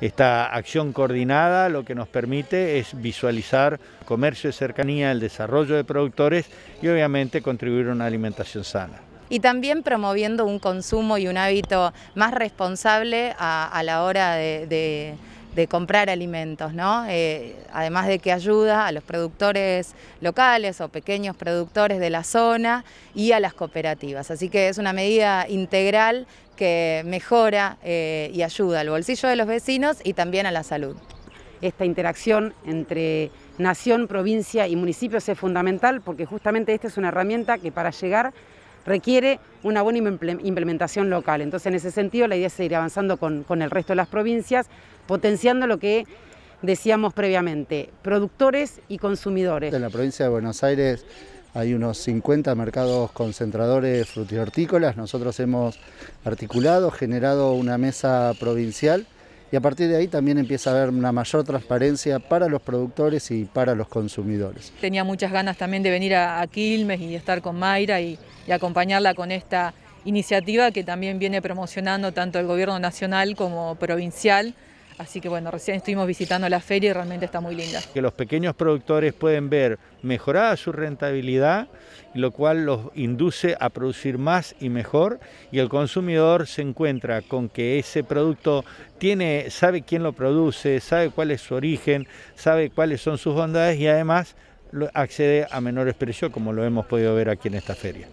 Esta acción coordinada lo que nos permite es visualizar comercio de cercanía, el desarrollo de productores y obviamente contribuir a una alimentación sana y también promoviendo un consumo y un hábito más responsable a, la hora de de comprar alimentos, ¿no? Eh, además de que ayuda a los productores locales o pequeños productores de la zona y a las cooperativas. Así que es una medida integral que mejora eh, y ayuda al bolsillo de los vecinos y también a la salud. Esta interacción entre nación, provincia y municipios es fundamental porque justamente esta es una herramienta que para llegar requiere una buena implementación local. Entonces, en ese sentido, la idea es seguir avanzando con, el resto de las provincias, potenciando lo que decíamos previamente, productores y consumidores. En la provincia de Buenos Aires hay unos 50 mercados concentradores frutihortícolas. Nosotros hemos articulado, generado una mesa provincial y a partir de ahí también empieza a haber una mayor transparencia para los productores y para los consumidores. Tenía muchas ganas también de venir a, Quilmes y estar con Mayra y acompañarla con esta iniciativa que también viene promocionando tanto el gobierno nacional como provincial Así que bueno, recién estuvimos visitando la feria y realmente está muy linda. Que los pequeños productores pueden ver mejorada su rentabilidad, lo cual los induce a producir más y mejor y el consumidor se encuentra con que ese producto tiene, sabe quién lo produce, sabe cuál es su origen, sabe cuáles son sus bondades y además accede a menores precios como lo hemos podido ver aquí en esta feria.